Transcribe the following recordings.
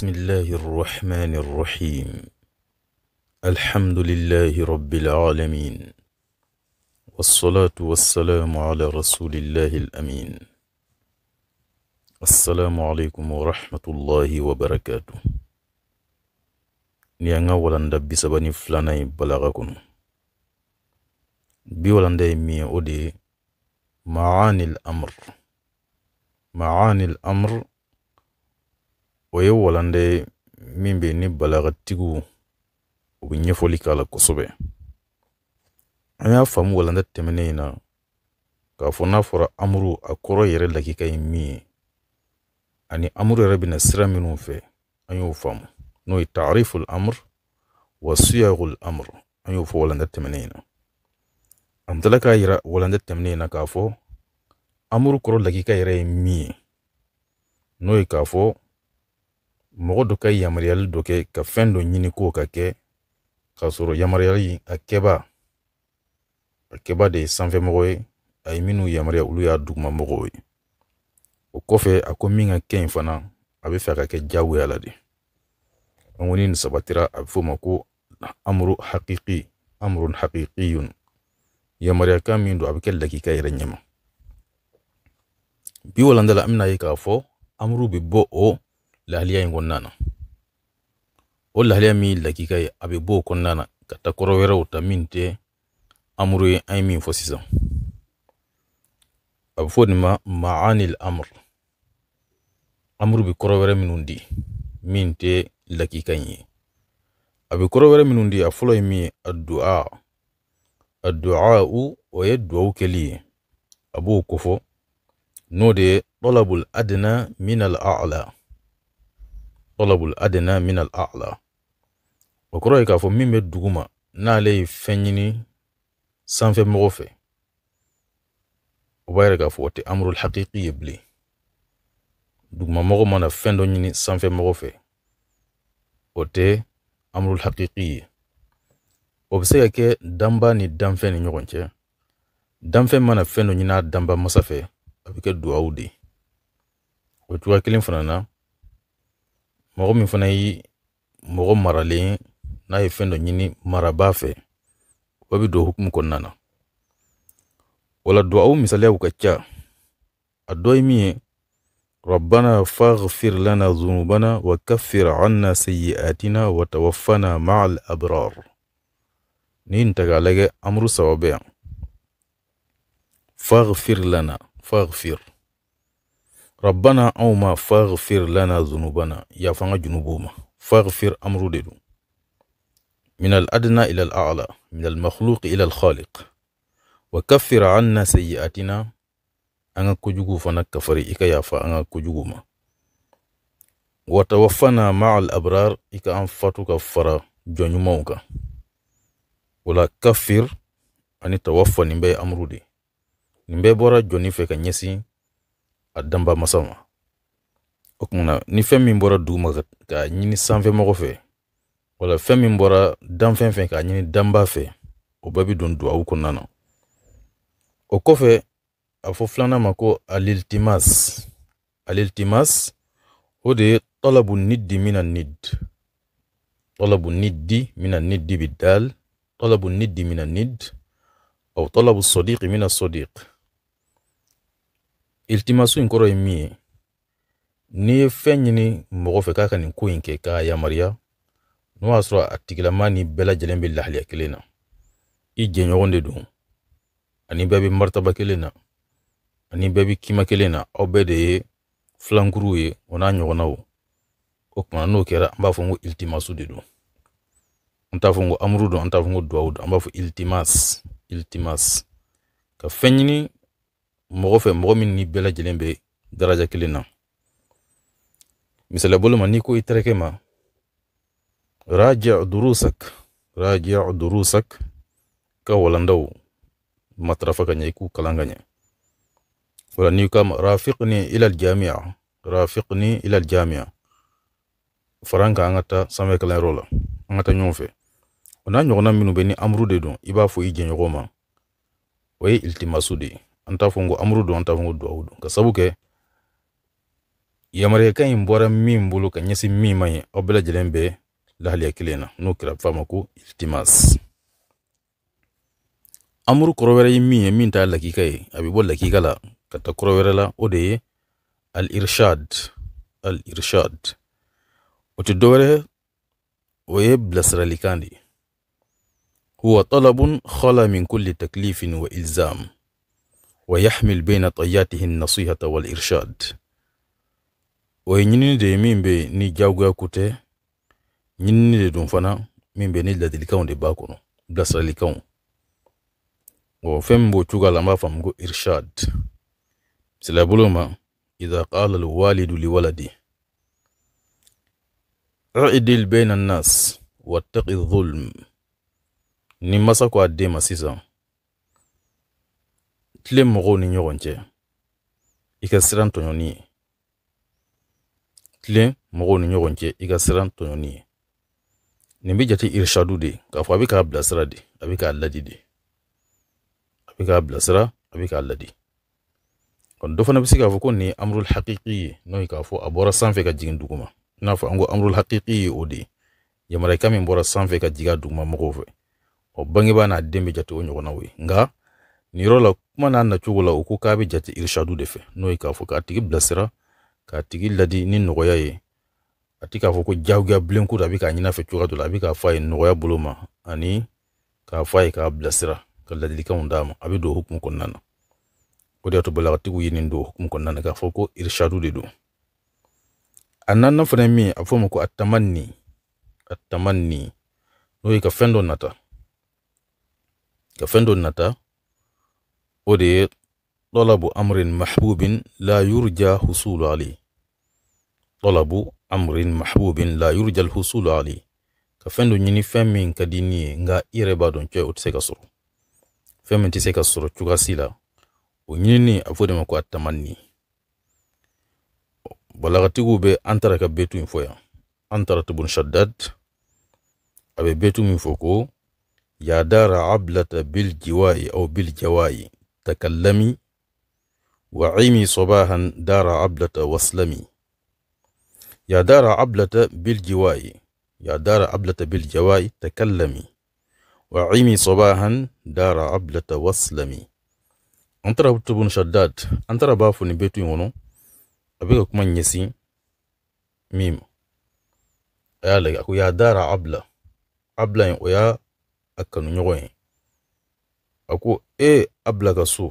بسم الله الرحمن الرحيم الحمد لله رب العالمين والصلاة والسلام على رسول الله الأمين السلام عليكم ورحمة الله وبركاته نيانا ولندا بسبني فلاناي بلغكم بي ولندا مي أودي معاني الأمر معاني الأمر o ye walanda min be ni balagatigiw o bɛ ɲɛfɔli k'a la kosɛbɛ an y'a faamu walanda tɛmɛnen in na k'a fɔ n'a fɔra amuru a kɔrɔ yɛrɛ lakika ye min ye ani amuru yɛrɛ bɛna sira minnu fɛ an y'o faamu n'o ye taariful amr wa siyagul amr an y'o fɔ walanda tɛmɛnen in na an tila k'a yira walanda tɛmɛnen in na k'a fɔ amuru kɔrɔ lakika yɛrɛ ye min ye n'o ye k'a fɔ mɔgɔ dɔ ka yamaruyali dɔ kɛ ka fɛn dɔ ɲini k'o ka kɛ k'a sɔrɔ yamaruyali a kɛba a kɛba de ye sanfɛmɔgɔ ye a ye minnu yamaruya olu y'a dugumamɔgɔw ye o kɔfɛ a ko min ka kɛ yen fana a bɛ fɛ a ka kɛ diyagoya la de an ko ni nin sabatira a bɛ f'o ma ko amuru hakiki amurun hakikiyun yamariyakan min don a bɛ kɛ lakika yɛrɛ ɲɛma bi walanda la an bɛna ye k'a fɔ amuru bɛ bɔ o lahaliya in kɔnɔna na o lahaliya min lakika ye a bɛ bɔ o kɔnɔna na ka taa kɔrɔ wɛrɛw ta min tɛ amuru ye an ye min fɔ sisan a bɛ fɔ nin ma maanil amuru amuru bɛ kɔrɔ wɛrɛ minnu di min tɛ lakika in ye a bɛ kɔrɔ wɛrɛ minnu di a fɔlɔ ye min ye a du'a a du'a o ye duwawu kɛli ye a b'o kofɔ n'o de ye طلب الأدنى من الأعلى tɔlabul adana min al a'la o kɔrɔ ye k'a fɔ min bɛ dugu ma n'ale ye fɛn ɲini sanfɛ mɔgɔ fɛ o b'a yɛrɛ k'a fɔ o tɛ amurul haqiqi ye bilen duguma mɔgɔ mana fɛn dɔ ɲini sanfɛ mɔgɔ fɛ o tɛ amurul haqiqi ye o bɛ se ka kɛ danba ni danfɛn ni ɲɔgɔn cɛ danfɛn mana fɛn dɔ ɲini a danba masa fɛ a bɛ kɛ duwawu de ye o cogoya kelen fana na mɔgɔ min fana ye mɔgɔ maralen n'a ye fɛn dɔ ɲini marabaa fɛ o bɛ don hukumu kɔnɔna na o la duwawu misaliyaw ka ca a dɔ ye min ye ربنا فاغفر لنا ذنوبنا وكفر عنا سيئاتنا وتوفنا ni الأبرار نين تقالك أمر سوابع فاغفر لنا فاغفر ربنا او ما فاغفر لنا ذنوبنا يا فانا جنوبوما فاغفر امرو ديدو من الادنى الى الاعلى من المخلوق الى الخالق وكفر عنا سيئاتنا انا كوجوغو فانا كفري ايكا يافا انا كوجوغوما وتوفنا مع الابرار ايكا انفاتو فاتو كفرا جونيوموكا ولا كفر اني توفى نيمبي امرو دي نيمبي بورا جوني فيكا نيسي a danba masa ma o kumana ni fɛn min bɔra dugu ma k'a ɲini sanfɛ mɔgɔ fɛ wala fɛn min bɔra danfɛn fɛ k'a ɲini danba fɛ o bɛɛ bi don duwawu kɔnɔna na o kɔfɛ a fɔ filanan ma ko aliltimas aliltimas o de ye talabu niddi mina nid talabu niddi mina niddi bidal talabu niddi mina nid au talabu sadiqi mina sadiq ilitimaso in kɔrɔ ye min ye n'i ye fɛn ɲini mɔgɔ fɛ k'a ka nin ko in kɛ k'a yamariya n'o y'a sɔrɔ a tigilama ni bɛɛ lajɛlen bɛ lahaliya kelen na i jɛɲɔgɔn de don ani bɛɛ bɛ maritaba kelen na ani bɛɛ bɛ kima kelen na aw bɛɛ de ye filankuru ye o n'a ɲɔgɔnnaw o kumana n'o kɛra an b'a fɔ ko ilitimasu de don an t'a fɔ ko amuru don an t'a fɔ ko duwawu don an b'a fɔ ilitimas ilitimas ka fɛn ɲini mɔgɔ fɛ mɔgɔ min ni bɛɛ lajɛlen be daraja kelen na bolu bolo ma n'i ko i ma raja durusak raja durusak ka walandaw matarafa ka ɲɛ i k'u kalan ka ɲɛ wala n'i ka rafiqni ila aljamia rafiqni ila aljamia fara n kan an ka taa sanfɛ kalanyɔrɔ la an ka taa ɲɔgɔn fɛ o n'a ɲɔgɔnna minnu ni amuru de don i b'a fɔ i jɛɲɔgɔn ma o ye an t'a fɔ n ko amadu don an t'a fɔ n min bolo ka ɲɛsin min ma ye aw bɛɛ lajɛlen n'o kɛra f'a ma iltimas amuru kɔrɔ wɛrɛ min t'a lakika ye a bɛ lakika la ka taa la o al-irshad al-irshad o tɛ dɔwɛrɛ o huwa talabun khala min kulli taklifin wa ilzam ويحمل بين طياته النصيحة والإرشاد وينيني دي مين بي ني جاوغا كوتي نيني دي دونفانا مين بي ني لدي لكاون دي باكونو بلاس لكاون وفم بو توغا لما غو إرشاد سلابولوما إذا قال الوالد لولدي عدل بين الناس واتق الظلم نمسكو masa ko tile mɔgɔw ni ɲɔgɔn cɛ i ka siran tɔɲɔni ye tile mɔgɔw ni ɲɔgɔn cɛ i ka siran tɔɲɔni ye nin bɛ jate irishadu de k'a fɔ a bɛ k'a bilasira de a bɛ k'a ladi de a bɛ k'a bilasira a bɛ k'a ladi kɔni dɔ fana bɛ se k'a fɔ ko nin ye amurul hakiki ye n'o ye k'a fɔ a bɔra sanfɛ ka jigin duguma i n'a fɔ an ko amurul hakiki ye o de ye yamaruyaka min bɔra sanfɛ ka jigin a duguma mɔgɔw fɛ o bangebaa n'a den bɛ jate o ɲɔgɔnnaw ye nka nin yɔrɔ la kuma n'a nacogo la u ko k'a bɛ jate irishadu de fɛ n'o ye k'a fɔ k'a tigi bilasira k'a tigi ladi ni nɔgɔya ye a tɛ k'a fɔ ko jagoya bilen ko a bɛ k'a ɲin'a fɛ cogoya dɔ la a bɛ k'a fɔ a ye nɔgɔya bolo ma ani k'a fɔ a ye k'a bilasira ka ladilikanw d'a ma a bɛ don o hukumu kɔnɔna na o de y'a to balagatigiw ye nin don o hukumu kɔnɔna na k'a fɔ ko irishadu de don a naaninan fana ye min ye a bɛ fɔ o ma ko atamani atamani n'o ye ka fɛn dɔ nata ka fɛn dɔ nata ودي طلب أمر محبوب لا يرجى حصول عليه طلب أمر محبوب لا يرجى الحصول عليه ka fɛn dɔ ɲini fɛn min ka di ni ye nka i yɛrɛ b'a dɔn cɛ o la o ɲinini a fɔ de ma ko a tamanni balagatigiw bɛ an taara ka betu in fɔ yan an taara tubun shaddad a bɛ betu min fɔ ko yadara ablata bil jiwayi aw تكلمي وعيمي صباحا دار عبلة واسلمي يا دار عبلة بالجواي يا دار عبلة بالجواي تكلمي وعيمي صباحا دار عبلة واسلمي أنترى تبون شداد أنترى بافوني بيتو يونو أبيك أكما نيسي ميم أعلى أكو يا دار عبلة عبلة ويا أكنو نيوين E, a ko e a bila ka so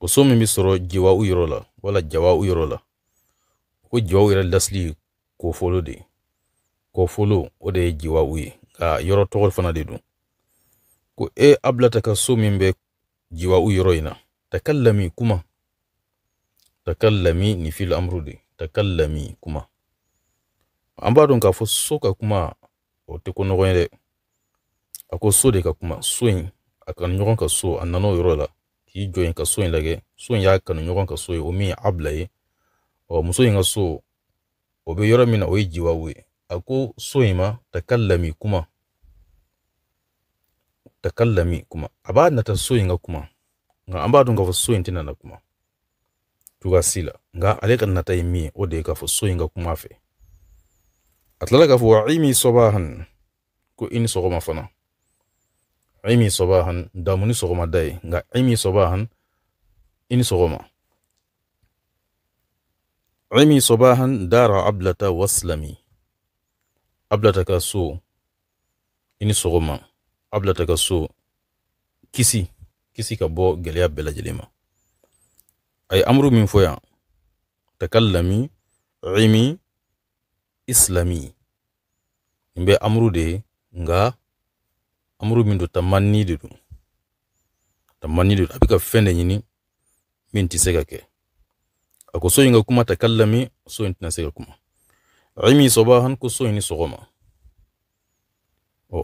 o so min be sɔrɔ jewa u yɔrɔ la wala jawa u yɔrɔ la ko jewa u yɛrɛ lasili kofolo de kofolo o de ye jewa u ye nka yɔrɔ tɔgɔ fana de don ko e a bila ta ka so min bɛ jewa u yɔrɔ yi na takallami kuma takallami ni fil amru de takallami kuma an b'a don k'a fɔ so ka kuma o tɛ ko nɔgɔn ye dɛ a ko so de ka kuma so yi a kanu ɲɔgɔn ka so a nana o yɔrɔ la k'i jɔ yen ka so in lagɛ so in y'a kanu ɲɔgɔn ka so ye o min ye abila ye ɔ muso in ka so o bɛ yɔrɔ min na o ye jiwawu ye a ko so in ma takallami kuma takallami kuma a b'a nata so in ka kuma nka an b'a dɔn k'a fɔ so in tɛna na kuma cogoya si la nka ale ka nata ye min ye o de ye k'a fɔ so in ka kuma fɛ a tilala k'a fɔ wa imi sobahan ko i ni sɔgɔma fana imi sobahan damu ni sogoma dai nga imi sobahan ini sogoma imi sobahan dara ablata waslami ablata ka so ini sogoma ablata ka so kisi kisi ka bo gɛlɛya bela lajɛlen ma a min foya takallami imi islami imbe amru amuru de nga amuru min tamani dudu tamani dudu tamanni fende don a bɛ ke ako so inga kuma ta so in tɛna se kuma imi sabahan ko so ini sogoma sɔgɔma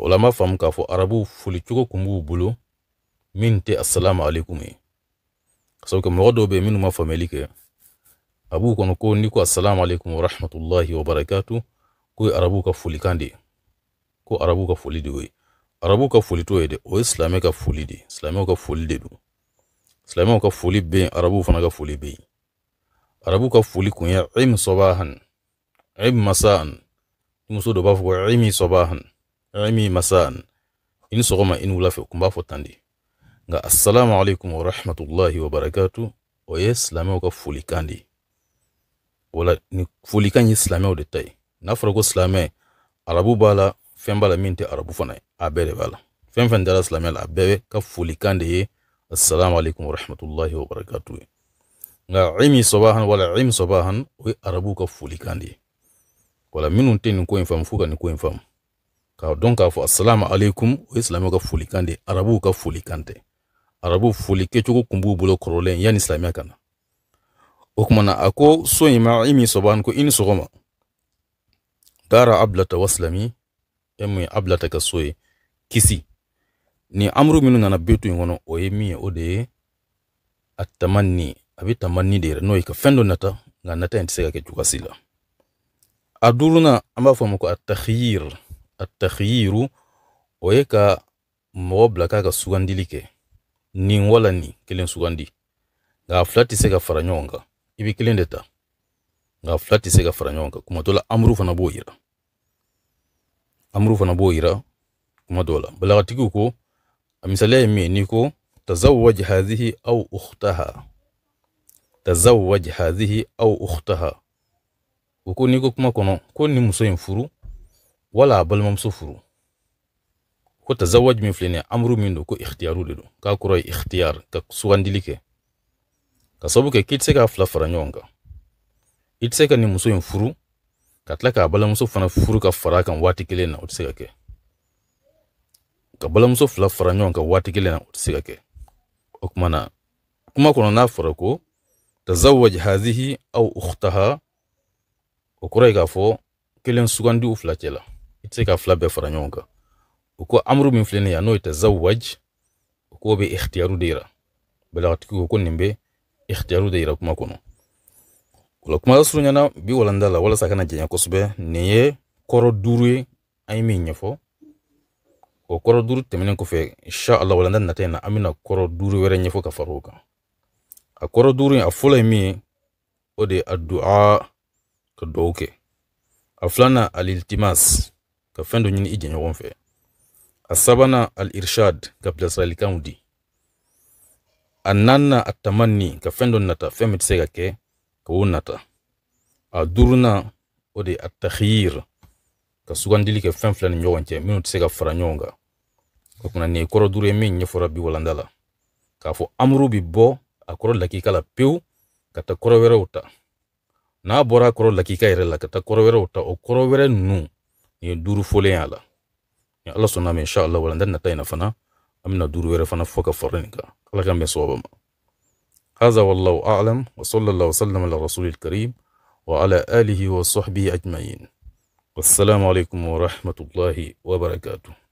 o la m'a k'a fo arabu fuli chuko kumbu bulu bolo assalamu alaikum ye ka sabu be minu ma faamuyali kɛ a b'u kɔnɔ ko ni ko assalamu alaikum wa rahmatullahi wa barakatuh ko arabu ka fuli kandi ko arabu ka fuli de arabuw ka foli t'o ye dɛ o ye silamɛ ka foli de ye silamɛw ka foli de don silamɛw ka foli be yen arabuw fana ka foli be yen arabuw ka foli kun ye im sobahan im masaan muso dɔ b'a fɔ ko imi sobahan imi masaan i ni sɔgɔma i ni wula fɛ kun b'a fɔ tan de nka assalamu alaikum warahmatullahi wabarakatu o ye silamɛw ka folikan de wala ni kan ye silamɛw de ta ye n'a fɔra ko silamɛ arabu b'a la fɛn b'a la min tɛ arabu fana ye a bɛɛ de b'a la fɛn fɛn dara silamɛya la a bɛɛ ka folikan de ye assalamu alaikum warahmatullahi wabarakatuh ye nka imi sabahan wala imi sabahan o ye arabu ka folikan de ye wala minnu tɛ nin ko in faamu f'u ka nin ko in faamu k'a dɔn k'a fɔ assalamu alaikum o ye silamɛw ka folikan de ye arabuw ka folikan tɛ arabu foli kɛcogo kun b'u bolo kɔrɔlen yanni silamɛya ka na o kumana a ko so in ma imi sabahan ko i ni sɔgɔma dara abdulata wasilami e mun ye abila ta ka so ye kisi ni amuru minnu nana betu in kɔnɔ o ye min ye o de ye a tamanni a bɛ tamanni de yɛrɛ n'o ye ka fɛn dɔ nata nka nata in tɛ se ka kɛ jugasi la a duurunan an b'a fɔ a ma ko atakiyir atakiyiru o ye ka mɔgɔ bila k'a ka sugandili kɛ nin wala nin kelen sugandi nka a fila tɛ se ka fara ɲɔgɔn kan i bɛ kelen de ta nka a fila tɛ se ka fara ɲɔgɔn kan kuma dɔ la amuru fana b'o yira amuru fana b'o yira kuma dola la ko a misaliya ye min ni ko tazawwaj hadhihi aw ukhtaha tazawwaj hadhihi aw ukhtaha u ko n'i ko kuma kono ko ni muso in furu wala a balimamuso furu ko tazawwaj min filɛ nin amuru min don ko ikhtiyaru de don k'a kɔrɔ ye ikhtiyar ka sugandili kɛ ka sabu kɛ k'i tɛ se k'a fila fara ɲɔgɔn kan i tɛ se ka ni muso in furu ka tila k'a balimamuso fana furu ka fara kan waati kelen na o tɛ se ka kɛ ka balimamuso fila fara ɲɔgɔn kan waati kelen na o tɛ se ka kɛ o kuma na kuma kɔnɔ n'a fɔra ko tazawaj hazihi aw ukhtaha o kɔrɔ ye k'a fɔ kelen sugandi u fila cɛ la i tɛ se ka fila bɛɛ fara ɲɔgɔn kan u ko amru min filɛ nin ye n'o ye tazawaj o k'o bɛ ikhtiyaru de yira ko ko nin bɛ ikhtiyaru de yira kuma kɔnɔ o la kuma lasurunya na bi walanda la walasa a kana janya kosɛbɛ nin ye kɔrɔ duuru ye an ye min ɲɛfɔ o kɔrɔ duuru tɛmɛnen kɔfɛ insha allah walanda nata in na an bɛna kɔrɔ duuru wɛrɛ ɲɛfɔ ka far'o kan a kɔrɔ duru in a fɔlɔ ye min ye o de ye a ka duwawu kɛ a filanan aliltimas ka fɛn dɔ ɲini i jɛɲɔgɔn fɛ a sabanan alirshad ka bilasiralikanw di a naaninan atamanni ka fɛn dɔ nata fɛn min tɛ se ka kɛ k'o a duruna o de ye ka sugandili kɛ fɛn fila ni ɲɔgɔn cɛ minnu tɛ se ka fara ɲɔgɔn kan o kunna nin ye kɔrɔ duuru ye min ɲɛfɔra bi walanda la k'a fɔ amuru bi bɔ a kɔrɔ lakika la pewu ka ta kɔrɔ wɛrɛw ta n'a bɔra a kɔrɔ lakika yɛrɛ la ka taa kɔrɔ wɛrɛw ta o kɔrɔ wɛrɛ ninnu nin ye duuru fɔlen y'a la ni ala sɔnna ma insha allah walanda nata in fana an bɛna duuru wɛrɛ fana fɔ ka fara nin kan ala k'an bɛn sababa ma هذا والله أعلم وصلى الله وسلم على رسول الكريم وعلى آله وصحبه أجمعين والسلام عليكم ورحمة الله وبركاته